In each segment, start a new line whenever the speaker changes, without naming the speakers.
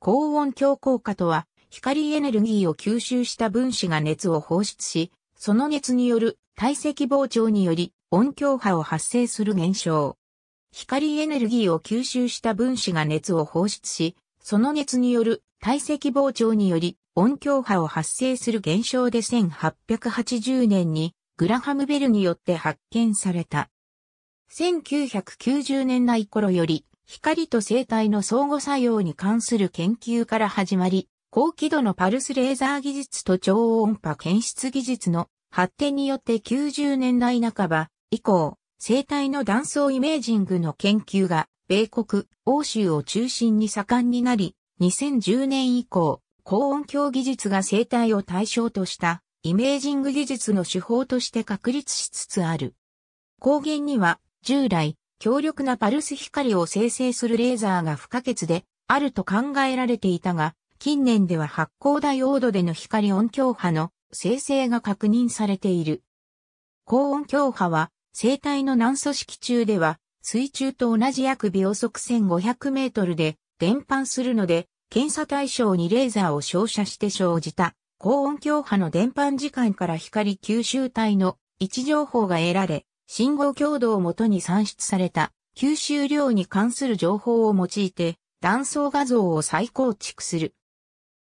高温強硬化とは、光エネルギーを吸収した分子が熱を放出し、その熱による体積膨張により音響波を発生する現象。光エネルギーを吸収した分子が熱を放出し、その熱による体積膨張により音響波を発生する現象で1880年にグラハムベルによって発見された。1990年代頃より光と生体の相互作用に関する研究から始まり、高輝度のパルスレーザー技術と超音波検出技術の発展によって90年代半ば以降、生体の断層イメージングの研究が、米国、欧州を中心に盛んになり、2010年以降、高音響技術が生体を対象としたイメージング技術の手法として確立しつつある。光源には従来強力なパルス光を生成するレーザーが不可欠であると考えられていたが、近年では発光ダイオードでの光音響波の生成が確認されている。高音響波は、生体の軟組織中では、水中と同じ約秒速1500メートルで伝播するので、検査対象にレーザーを照射して生じた高音響波の伝播時間から光吸収体の位置情報が得られ、信号強度をもとに算出された吸収量に関する情報を用いて断層画像を再構築する。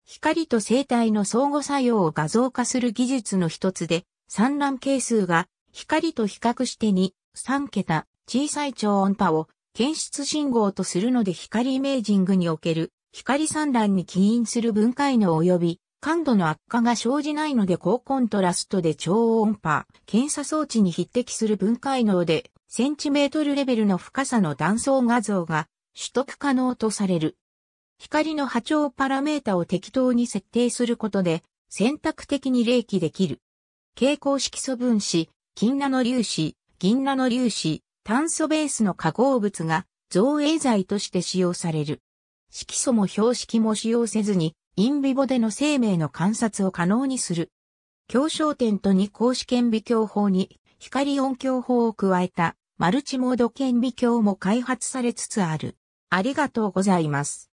光と生体の相互作用を画像化する技術の一つで、散乱係数が光と比較して2、3桁小さい超音波を検出信号とするので光イメージングにおける光散乱に起因する分解能及び感度の悪化が生じないので高コントラストで超音波検査装置に匹敵する分解能でセンチメートルレベルの深さの断層画像が取得可能とされる。光の波長パラメータを適当に設定することで選択的に冷気できる。蛍光色素分子、金ナノ粒子、銀ナノ粒子、炭素ベースの化合物が造影剤として使用される。色素も標識も使用せずにインビボでの生命の観察を可能にする。強焦点と二光子顕微鏡法に光音響法を加えたマルチモード顕微鏡も開発されつつある。ありがとうございます。